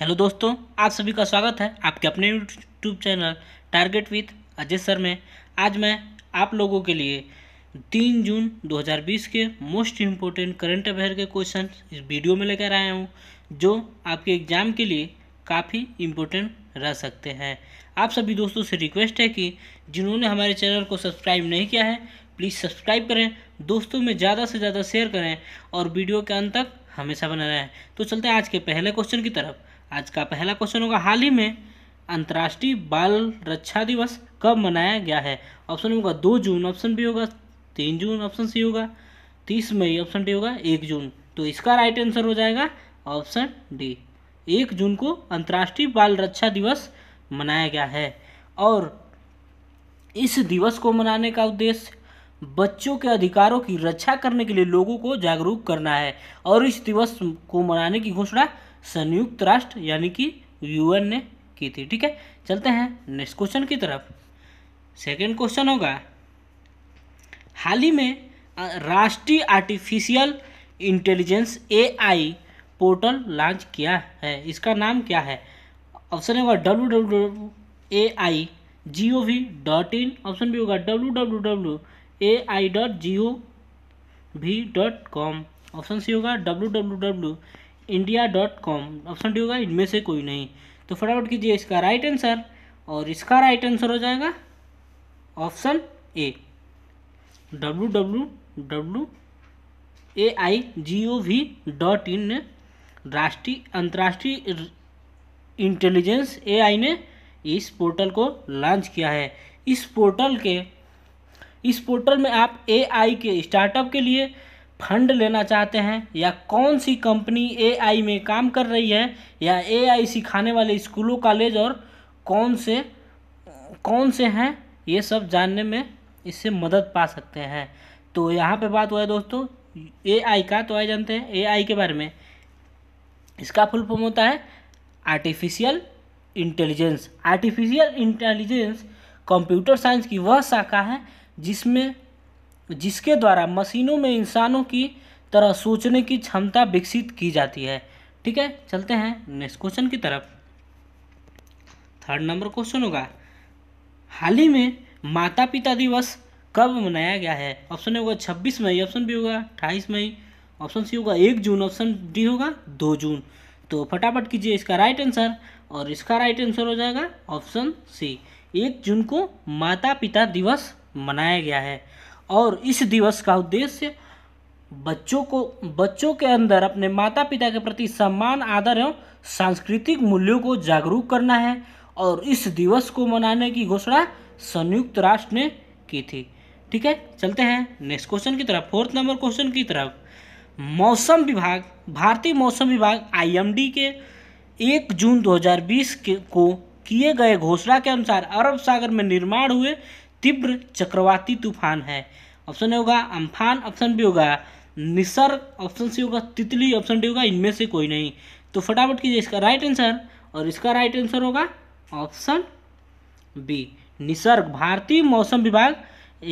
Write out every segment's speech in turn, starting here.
hello दोस्तों आप सभी का स्वागत है आपके अपने YouTube channel target with Ajay sir में आज मैं आप लोगों के लिए तीन जून 2020 के मोस्ट इम्पोर्टेंट करंट अफेयर के क्वेश्चन इस वीडियो में लेकर आया हूँ जो आपके एग्ज़ाम के लिए काफ़ी इम्पोर्टेंट रह सकते हैं आप सभी दोस्तों से रिक्वेस्ट है कि जिन्होंने हमारे चैनल को सब्सक्राइब नहीं किया है प्लीज़ सब्सक्राइब करें दोस्तों में ज़्यादा से ज़्यादा शेयर करें और वीडियो के अंत तक हमेशा बना रहे तो चलते हैं आज के पहले क्वेश्चन की तरफ आज का पहला क्वेश्चन होगा हाल ही में अंतर्राष्ट्रीय बाल रक्षा दिवस कब मनाया गया है ऑप्शन होगा दो जून ऑप्शन बी होगा तीन जून ऑप्शन सी होगा तीस मई ऑप्शन डी होगा एक जून तो इसका राइट आंसर हो जाएगा ऑप्शन डी एक जून को अंतर्राष्ट्रीय बाल रक्षा दिवस मनाया गया है और इस दिवस को मनाने का उद्देश्य बच्चों के अधिकारों की रक्षा करने के लिए लोगों को जागरूक करना है और इस दिवस को मनाने की घोषणा संयुक्त राष्ट्र यानी कि यूएन ने की थी ठीक है चलते हैं नेक्स्ट क्वेश्चन की तरफ सेकेंड क्वेश्चन होगा हाल ही में राष्ट्रीय artificial intelligence AI portal launch किया है इसका नाम क्या है ऑप्शन होगा W W W A I G O V dot in option भी होगा W W W A I dot G O V dot com option C होगा W W W India dot com option D होगा इनमें से कोई नहीं तो फटाफट कीजिए इसका राइट आंसर और इसका राइट आंसर हो जाएगा option A W W W A I G O V dot in ने राष्ट्रीय अंतर्राष्ट्रीय इंटेलिजेंस ए आई ने इस पोर्टल को लॉन्च किया है इस पोर्टल के इस पोर्टल में आप ए आई के स्टार्टअप के लिए फंड लेना चाहते हैं या कौन सी कंपनी एआई में काम कर रही है या एआई सिखाने वाले स्कूलों कॉलेज और कौन से कौन से हैं ये सब जानने में इससे मदद पा सकते हैं तो यहाँ पे बात हुआ है दोस्तों एआई का तो आए जानते हैं एआई के बारे में इसका फुल फॉर्म होता है artificial intelligence artificial intelligence computer science की वह शाखा है जिसमें जिसके द्वारा मशीनों में इंसानों की तरह सोचने की क्षमता विकसित की जाती है ठीक है चलते हैं नेक्स्ट क्वेश्चन की तरफ थर्ड नंबर क्वेश्चन होगा हाल ही में माता पिता दिवस कब मनाया गया है ऑप्शन होगा छब्बीस मई ऑप्शन बी होगा अट्ठाईस मई ऑप्शन सी होगा एक जून ऑप्शन डी होगा दो जून तो फटाफट कीजिए इसका राइट आंसर और इसका राइट आंसर हो जाएगा ऑप्शन सी एक जून को माता पिता दिवस मनाया गया है और इस दिवस का उद्देश्य बच्चों को बच्चों के अंदर अपने माता पिता के प्रति सम्मान आदर एवं सांस्कृतिक मूल्यों को जागरूक करना है और इस दिवस को मनाने की घोषणा संयुक्त राष्ट्र ने की थी ठीक है चलते हैं नेक्स्ट क्वेश्चन की तरफ फोर्थ नंबर क्वेश्चन की तरफ मौसम विभाग भारतीय मौसम विभाग आईएमडी के एक जून 2020 के को किए गए घोषणा के अनुसार अरब सागर में निर्माण हुए तीव्र चक्रवाती तूफान है ऑप्शन ए होगा अम्फान ऑप्शन बी होगा निसर्ग ऑप्शन सी होगा तितली ऑप्शन डी होगा इनमें से कोई नहीं तो फटाफट कीजिए इसका राइट आंसर और इसका राइट आंसर होगा ऑप्शन बी निसर्ग भारतीय मौसम विभाग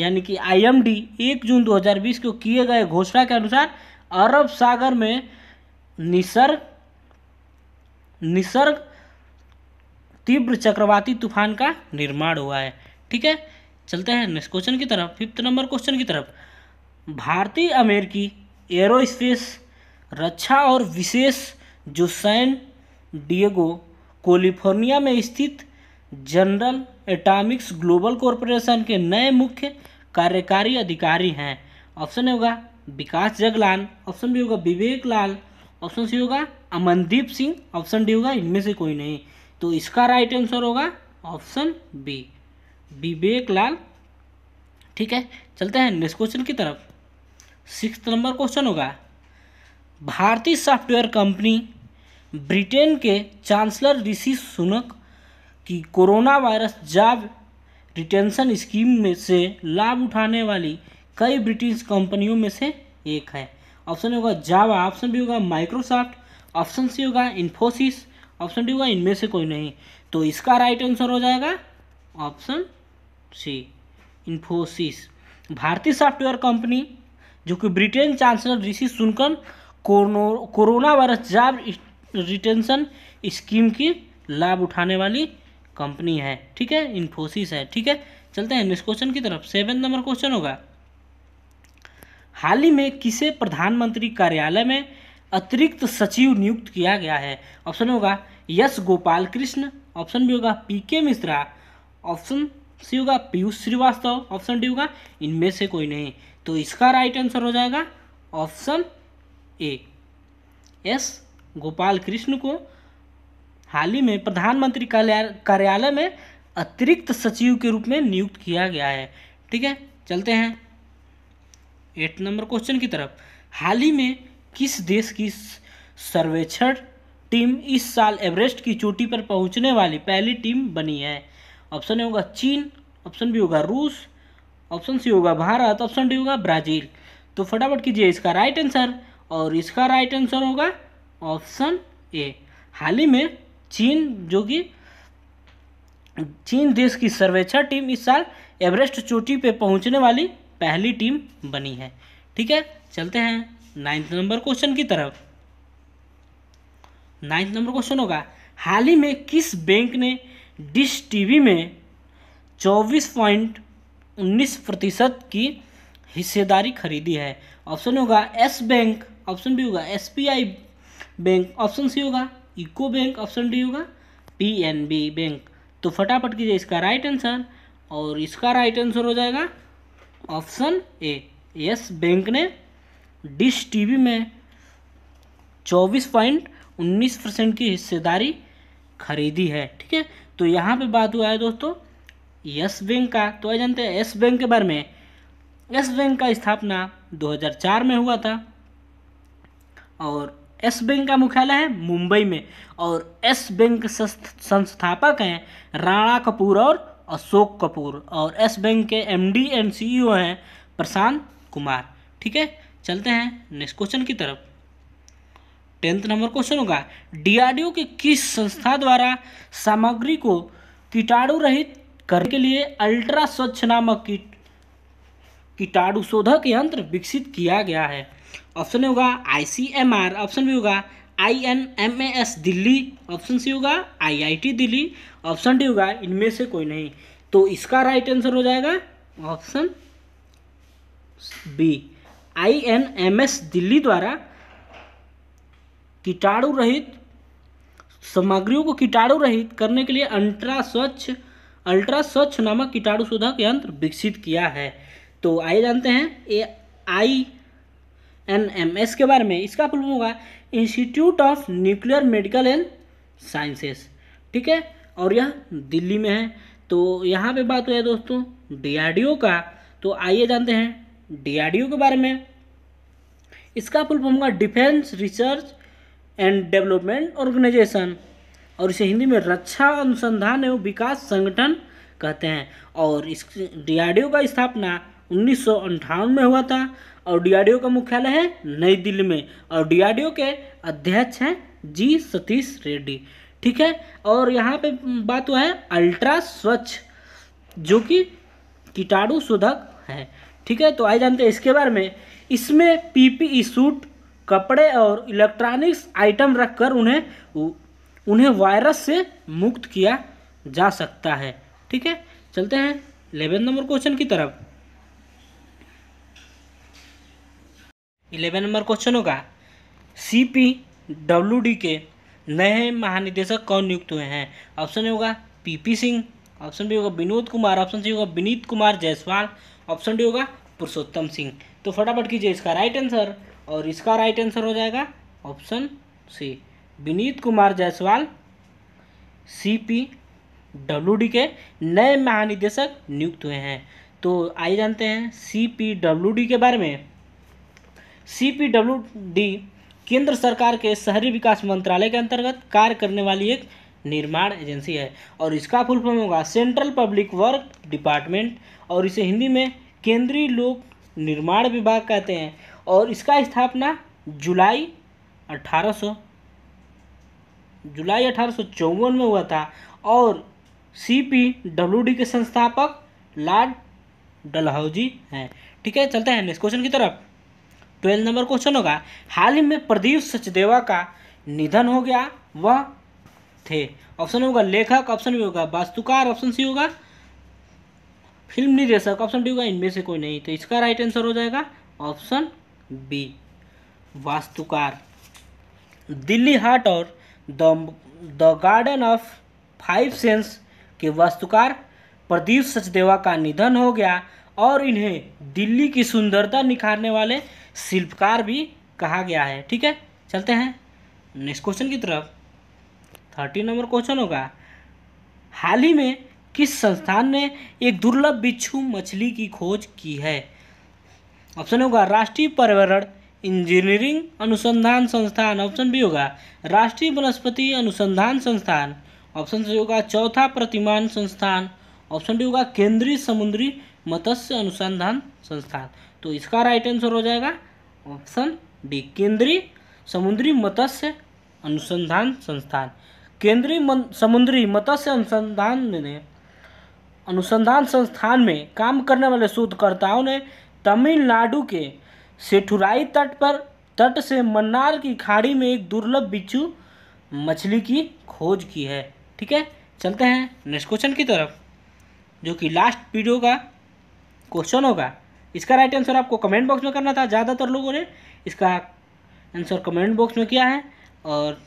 यानी कि आईएमडी 1 जून 2020 को किए गए घोषणा के अनुसार अरब सागर में निसर्ग निसर्ग तीव्र चक्रवाती तूफान का निर्माण हुआ है ठीक है चलते हैं नेक्स्ट क्वेश्चन की तरफ फिफ्थ नंबर क्वेश्चन की तरफ भारतीय अमेरिकी एरोस्पेस रक्षा और विशेष जो सैन डिएगो कैलिफोर्निया में स्थित जनरल एटॉमिक्स ग्लोबल कॉरपोरेशन के नए मुख्य कार्यकारी अधिकारी हैं ऑप्शन ए होगा विकास जगलाल ऑप्शन बी होगा विवेक लाल ऑप्शन सी होगा अमनदीप सिंह ऑप्शन डी होगा इनमें से कोई नहीं तो इसका राइट आंसर होगा ऑप्शन बी विवेक लाल ठीक है चलते हैं नेक्स्ट क्वेश्चन की तरफ सिक्स नंबर क्वेश्चन होगा भारतीय सॉफ्टवेयर कंपनी ब्रिटेन के चांसलर ऋषि सुनक की coronavirus job retention scheme में से लाभ उठाने वाली कई ब्रिटिश कंपनियों में से एक है ऑप्शन होगा जावा ऑप्शन भी होगा माइक्रोसॉफ्ट ऑप्शन सी होगा इन्फोसिस ऑप्शन डी होगा इनमें से कोई नहीं तो इसका राइट आंसर हो जाएगा ऑप्शन सी इन्फोसिस भारतीय सॉफ्टवेयर कंपनी जो कि ब्रिटेन चांसलर ऋषि सुनकर coronavirus job retention scheme की लाभ उठाने वाली कंपनी है ठीक है इन्फोसिस है ठीक है चलते हैं नेक्स्ट क्वेश्चन की तरफ सेवन नंबर क्वेश्चन होगा हाल ही में किसे प्रधानमंत्री कार्यालय में अतिरिक्त सचिव नियुक्त किया गया है ऑप्शन होगा यस गोपाल कृष्ण ऑप्शन भी होगा पी के मिश्रा ऑप्शन सी होगा पीयूष श्रीवास्तव ऑप्शन डी होगा इनमें से कोई नहीं तो इसका राइट आंसर हो जाएगा option A S Gopal Krishna को हाल ही में प्रधानमंत्री कार्यालय में अतिरिक्त सचिव के रूप में नियुक्त किया गया है ठीक है चलते हैं एट नंबर क्वेश्चन की तरफ हाल ही में किस देश की सर्वेक्षण टीम इस साल एवरेस्ट की चोटी पर पहुंचने वाली पहली टीम बनी है ऑप्शन ए होगा चीन ऑप्शन बी होगा रूस ऑप्शन सी होगा भारत ऑप्शन डी होगा ब्राजील तो फटाफट कीजिए इसका राइट आंसर और इसका राइट आंसर होगा ऑप्शन ए हाल ही में चीन जो कि चीन देश की सर्वेक्षण टीम इस साल एवरेस्ट चोटी पे पहुंचने वाली पहली टीम बनी है ठीक है चलते हैं नाइन्थ नंबर क्वेश्चन की तरफ नाइन्थ नंबर क्वेश्चन होगा हाल ही में किस बैंक ने डिश टीवी में चौबीस पॉइंट उन्नीस प्रतिशत की हिस्सेदारी खरीदी है ऑप्शन होगा एस बैंक ऑप्शन बी होगा एस बैंक ऑप्शन सी होगा इको बैंक ऑप्शन डी होगा पीएनबी बैंक तो फटाफट कीजिए इसका राइट आंसर और इसका राइट आंसर हो जाएगा ऑप्शन ए यस बैंक ने डिश टीवी में चौबीस पॉइंट उन्नीस परसेंट की हिस्सेदारी खरीदी है ठीक है तो यहाँ पे बात हुआ है दोस्तों यस बैंक का तो जानते हैं यस बैंक के बारे में यस बैंक का स्थापना 2004 में हुआ था और यस बैंक का मुख्यालय है मुंबई में और यस बैंक संस्थापक हैं राणा कपूर और अशोक कपूर और यस बैंक के एमडी एंड सीईओ हैं प्रशांत कुमार ठीक है चलते हैं नेक्स्ट क्वेश्चन की तरफ टेंथ नंबर क्वेश्चन होगा डीआरडीओ के किस संस्था द्वारा सामग्री को कीटाणु रहित करने के लिए अल्ट्रा स्वच्छ नामक कीट कीटाणु शोधक यंत्र विकसित किया गया है ऑप्शन होगा आईसीएमआर ऑप्शन भी होगा I N M A S Delhi option C होगा I I T Delhi option D होगा इनमें से कोई नहीं तो इसका राइट आंसर हो जाएगा option B I N M S Delhi द्वारा कीटाणु रहित सामग्रियों को कीटाणु रहित करने के लिए अल्ट्रा स्वच्छ अल्ट्रा स्वच्छ नामक कीटाणु शोधक यंत्र विकसित किया है तो आइए जानते हैं A I N M S के बारे में इसका फुल होगा institute of nuclear medical and sciences ठीक है और यह दिल्ली में है तो यहाँ पे बात हुआ जाए दोस्तों डीआरडीओ का तो आइए जानते हैं डीआरडीओ के बारे में इसका फुल फॉर्म होगा defence research and development organisation और इसे हिंदी में रक्षा अनुसंधान एवं विकास संगठन कहते हैं और इस डीआरडीओ का स्थापना उन्नीस में हुआ था और डीआरडीओ का मुख्यालय है नई दिल्ली में और डीआरडीओ के अध्यक्ष हैं जी सतीश रेड्डी ठीक है और यहाँ पे बात हुआ है अल्ट्रा स्वच्छ जो कि कीटाणु शोधक है ठीक है तो आइए जानते हैं इसके बारे में इसमें पीपीई सूट कपड़े और इलेक्ट्रॉनिक्स आइटम रखकर उन्हें उन्हें वायरस से मुक्त किया जा सकता है ठीक है चलते हैं इलेवन नंबर क्वेश्चन की तरफ इलेवन नंबर क्वेश्चन होगा सी पी डब्ल्यू डी के नए महानिदेशक कौन नियुक्त हुए हैं ऑप्शन ए होगा P P Singh option B होगा विनोद कुमार ऑप्शन सी होगा विनीत कुमार जायसवाल ऑप्शन डी होगा पुरुषोत्तम सिंह तो फटाफट कीजिए इसका राइट आंसर और इसका राइट आंसर हो जाएगा option C Vineet Kumar Jaiswal C P W D के नए महानिदेशक नियुक्त हुए हैं तो आइए जानते हैं सी पी डब्ल्यू डी के बारे में सी पी डब्ल्यू डी केंद्र सरकार के शहरी विकास मंत्रालय के अंतर्गत कार्य करने वाली एक निर्माण एजेंसी है और इसका फुल फॉर्म होगा सेंट्रल पब्लिक वर्क डिपार्टमेंट और इसे हिंदी में केंद्रीय लोक निर्माण विभाग कहते हैं और इसका स्थापना जुलाई अठारह जुलाई अठारह में हुआ था और सी पी डब्ल्यू डी के संस्थापक लॉर्ड डलहौजी हैं ठीक है चलते हैं नेक्स्ट क्वेश्चन की तरफ ट्वेल्थ नंबर क्वेश्चन होगा हाल ही में प्रदीप सचदेवा का निधन हो गया वह थे ऑप्शन होगा लेखक ऑप्शन भी होगा वास्तुकार ऑप्शन सी होगा फिल्म निर्देशक ऑप्शन डी होगा इनमें से कोई नहीं तो इसका राइट आंसर हो जाएगा ऑप्शन बी वास्तुकार दिल्ली हाट और the the garden of five sense के वास्तुकार प्रदीप सचदेवा का निधन हो गया और इन्हें दिल्ली की सुंदरता निखारने वाले शिल्पकार भी कहा गया है ठीक है चलते हैं नेक्स्ट क्वेश्चन की तरफ थर्टी नंबर क्वेश्चन होगा हाल ही में किस संस्थान ने एक दुर्लभ बिच्छू मछली की खोज की है ऑप्शन होगा राष्ट्रीय पर्यावरण इंजीनियरिंग अनुसंधान संस्थान ऑप्शन बी होगा राष्ट्रीय वनस्पति अनुसंधान संस्थान ऑप्शन सी होगा चौथा प्रतिमान संस्थान ऑप्शन डी होगा केंद्रीय समुद्री मत्स्य अनुसंधान संस्थान तो इसका राइट आंसर हो जाएगा ऑप्शन डी केंद्रीय समुद्री मत्स्य अनुसंधान संस्थान केंद्रीय समुद्री मत्स्य अनुसंधान ने अनुसंधान संस्थान में काम करने वाले शोधकर्ताओं ने तमिलनाडु के सेठुराई तट पर तट से मन्नार की खाड़ी में एक दुर्लभ बिच्छू मछली की खोज की है ठीक है चलते हैं नेक्स्ट क्वेश्चन की तरफ जो कि लास्ट वीडियो का क्वेश्चन होगा इसका राइट आंसर आपको कमेंट बॉक्स में करना था ज़्यादातर लोगों ने इसका आंसर कमेंट बॉक्स में किया है और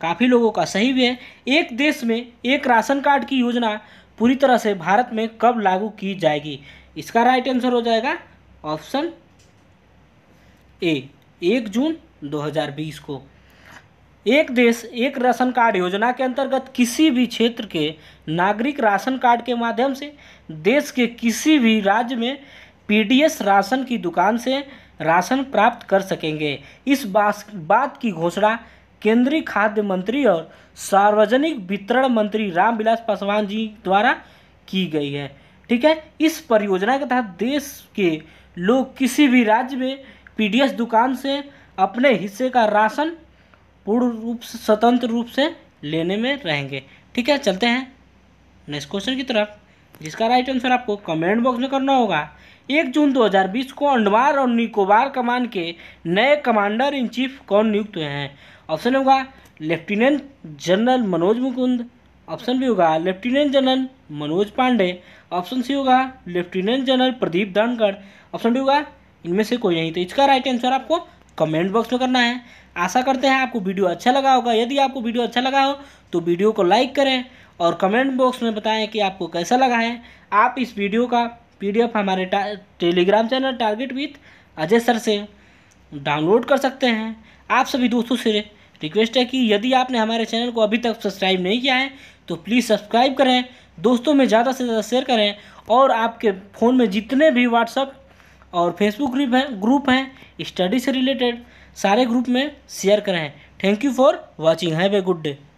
काफ़ी लोगों का सही भी है एक देश में एक राशन कार्ड की योजना पूरी तरह से भारत में कब लागू की जाएगी इसका राइट आंसर हो जाएगा ऑप्शन ए एक जून 2020 को एक देश एक राशन कार्ड योजना के अंतर्गत किसी भी क्षेत्र के नागरिक राशन कार्ड के माध्यम से देश के किसी भी राज्य में पीडीएस राशन की दुकान से राशन प्राप्त कर सकेंगे इस बात की घोषणा केंद्रीय खाद्य मंत्री और सार्वजनिक वितरण मंत्री रामविलास पासवान जी द्वारा की गई है ठीक है इस परियोजना के तहत देश के लोग किसी भी राज्य में पीडीएस दुकान से अपने हिस्से का राशन पूर्ण रूप से स्वतंत्र रूप से लेने में रहेंगे ठीक है चलते हैं नेक्स्ट क्वेश्चन की तरफ जिसका राइट आंसर आपको कमेंट बॉक्स में करना होगा एक जून 2020 को अंडमान और निकोबार कमान के नए कमांडर इन चीफ कौन नियुक्त हुए हैं ऑप्शन होगा lieutenant general Manoj Mukund option B होगा lieutenant general Manoj Pande option C होगा lieutenant general Pradeep Dhankhar option D होगा इनमें से कोई नहीं तो इसका राइट आंसर आपको कमेंट बॉक्स में करना है आशा करते हैं आपको वीडियो अच्छा लगा होगा यदि आपको वीडियो अच्छा लगा हो तो वीडियो को लाइक करें और कमेंट बॉक्स में बताएं कि आपको कैसा लगा है आप इस वीडियो का पीडीएफ हमारे Telegram channel target with Ajay sir से डाउनलोड कर सकते हैं आप सभी दोस्तों से रिक्वेस्ट है कि यदि आपने हमारे चैनल को अभी तक सब्सक्राइब नहीं किया है तो प्लीज़ सब्सक्राइब करें दोस्तों में ज़्यादा से ज़्यादा शेयर करें और आपके फ़ोन में जितने भी व्हाट्सअप और फेसबुक ग्रुप है ग्रुप हैं स्टडी से रिलेटेड सारे ग्रुप में शेयर करें thank you for watching have a good day